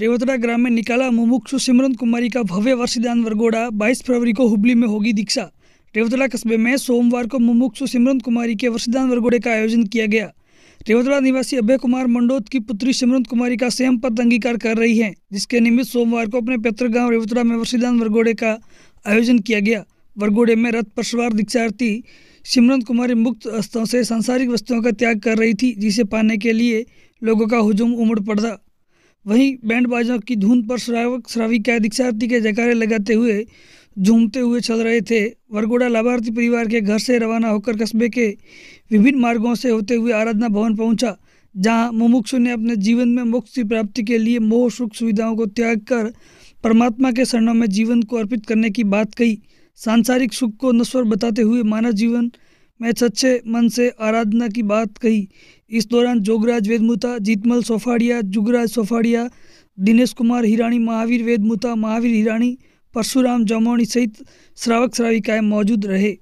रेवतरा ग्राम में निकाला मुमुक्षु सिमरन कुमारी का भव्य वर्षदान वरगोड़ा बाईस फरवरी को हुबली में होगी दीक्षा रेवतला कस्बे में सोमवार को मुमुक्षु सिमरन कुमारी के वर्षदान वरगोड़े का आयोजन किया गया रेवतला निवासी अभय कुमार मंडोत की पुत्री सिमरन कुमारी का स्वयं पद अंगीकार कर रही है जिसके निमित्त सोमवार को अपने पैतृक गांव रेवतला में वर्षदान वरगोड़े का आयोजन किया गया वरगोड़े में रथ सवार दीक्षार्थी सिमरन कुमारी मुक्त अस्तों से सांसारिक वस्तुओं का त्याग कर रही थी जिसे पाने के लिए लोगों का हुजूम उमड़ पड़ता वहीं बैंड बाजों की धुन पर श्रावक श्राविका दीक्षार्थी के जयकारे लगाते हुए झूमते हुए चल रहे थे वरगोड़ा लाभार्थी परिवार के घर से रवाना होकर कस्बे के विभिन्न मार्गों से होते हुए आराधना भवन पहुंचा जहां मुमुक्षु ने अपने जीवन में मोक्ष की प्राप्ति के लिए मोह सुख सुविधाओं को त्याग कर परमात्मा के शरणों में जीवन को अर्पित करने की बात कही सांसारिक सुख को नश्वर बताते हुए मानव जीवन मैं सच्चे मन से आराधना की बात कही इस दौरान जोगराज वेदमुता जीतमल सोफाड़िया जुगराज सोफाड़िया दिनेश कुमार हिरानी महावीर वेदमुता महावीर हिरानी परशुराम जमौणी सहित श्रावक श्राविकाएँ मौजूद रहे